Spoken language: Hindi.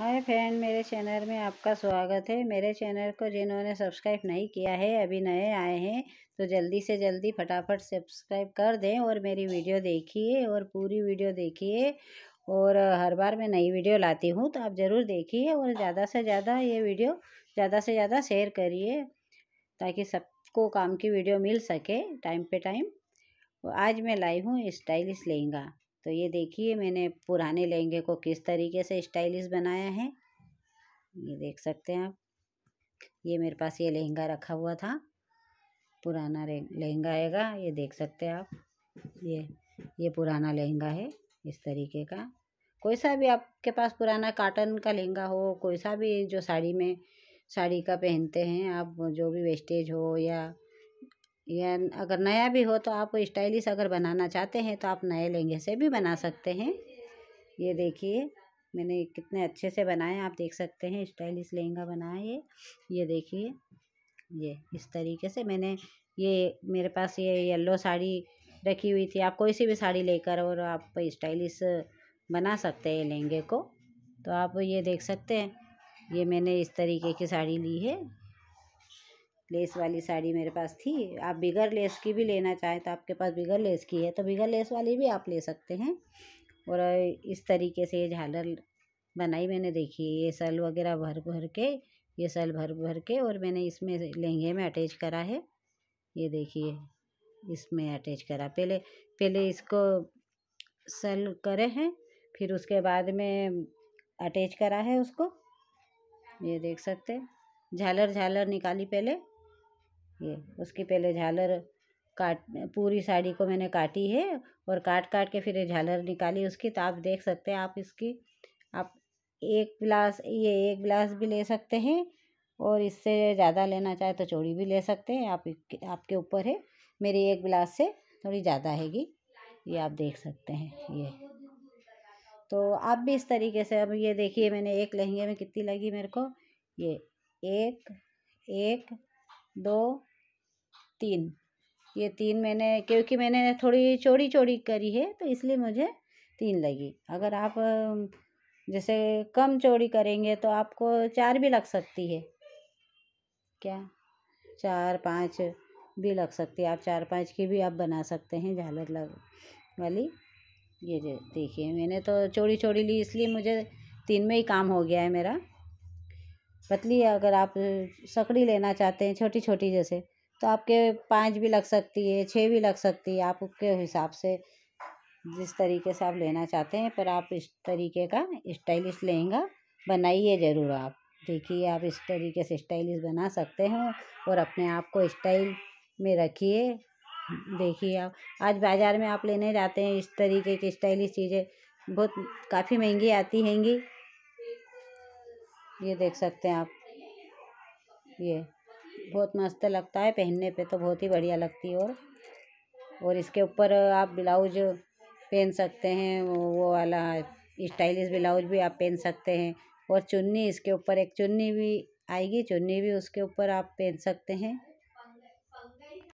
हाय फ्रेंड मेरे चैनल में आपका स्वागत है मेरे चैनल को जिन्होंने सब्सक्राइब नहीं किया है अभी नए आए हैं तो जल्दी से जल्दी फटाफट सब्सक्राइब कर दें और मेरी वीडियो देखिए और पूरी वीडियो देखिए और हर बार मैं नई वीडियो लाती हूँ तो आप ज़रूर देखिए और ज़्यादा से ज़्यादा ये वीडियो ज़्यादा से ज़्यादा शेयर करिए ताकि सबको काम की वीडियो मिल सके टाइम पे टाइम आज मैं लाई हूँ स्टाइलिश लहंगा तो ये देखिए मैंने पुराने लहंगे को किस तरीके से स्टाइलिश बनाया है ये देख सकते हैं आप ये मेरे पास ये लहंगा रखा हुआ था पुराना लहंगा आएगा ये देख सकते हैं आप ये ये पुराना लहंगा है इस तरीके का कोई सा भी आपके पास पुराना काटन का लहंगा हो कोई सा भी जो साड़ी में साड़ी का पहनते हैं आप जो भी वेस्टेज हो या या अगर नया भी हो तो आप स्टाइलिश अगर बनाना चाहते हैं तो आप नए लहंगे से भी बना सकते हैं ये देखिए मैंने कितने अच्छे से बनाए आप देख सकते हैं स्टाइलिश लहंगा बनाया ये ये देखिए ये इस तरीके से मैंने ये मेरे पास ये येलो साड़ी रखी हुई थी आप कोई सी भी साड़ी लेकर और आप स्टाइलिश बना सकते हैं लहंगे को तो आप ये देख सकते हैं ये मैंने इस तरीके की साड़ी ली है लेस वाली साड़ी मेरे पास थी आप बिगर लेस की भी लेना चाहें तो आपके पास बिगर लेस की है तो बिगर लेस वाली भी आप ले सकते हैं और इस तरीके से ये झालर बनाई मैंने देखी ये सल वगैरह भर भर के ये सल भर भर के और मैंने इसमें लहंगे में अटैच करा है ये देखिए इसमें अटैच करा पहले पहले इसको सल करे हैं फिर उसके बाद में अटैच करा है उसको ये देख सकते झालर झालर निकाली पहले ये उसकी पहले झालर काट पूरी साड़ी को मैंने काटी है और काट काट के फिर ये झालर निकाली उसकी तो आप देख सकते हैं आप इसकी आप एक गिलास ये एक गिलास भी ले सकते हैं और इससे ज़्यादा लेना चाहे तो चोरी भी ले सकते हैं आप आपके ऊपर है मेरी एक गिलास से थोड़ी ज़्यादा हैगी ये आप देख सकते हैं ये तो आप भी इस तरीके से अब ये देखिए मैंने एक लहंगे में कितनी लगी मेरे को ये एक एक दो तीन ये तीन मैंने क्योंकि मैंने थोड़ी चौड़ी चौड़ी करी है तो इसलिए मुझे तीन लगी अगर आप जैसे कम चौड़ी करेंगे तो आपको चार भी लग सकती है क्या चार पाँच भी लग सकती है आप चार पाँच की भी आप बना सकते हैं झालर लग वाली ये देखिए मैंने तो चौड़ी चौड़ी ली इसलिए मुझे तीन में ही काम हो गया है मेरा पतली अगर आप सकड़ी लेना चाहते हैं छोटी छोटी जैसे तो आपके पाँच भी लग सकती है छः भी लग सकती है आप उसके हिसाब से जिस तरीके से आप लेना चाहते हैं पर आप इस तरीके का स्टाइलिश लहंगा बनाइए ज़रूर आप देखिए आप इस तरीके से स्टाइलिश बना सकते हैं और अपने आप को स्टाइल में रखिए देखिए आप आज बाज़ार में आप लेने जाते हैं इस तरीके की स्टाइलिश चीज़ें बहुत काफ़ी महंगी आती हैंगी ये देख सकते हैं आप ये बहुत मस्त लगता है पहनने पे तो बहुत ही बढ़िया लगती है और और इसके ऊपर आप ब्लाउज पहन सकते हैं वो वाला स्टाइलिश ब्लाउज भी आप पहन सकते हैं और चुन्नी इसके ऊपर एक चुन्नी भी आएगी चुन्नी भी उसके ऊपर आप पहन सकते हैं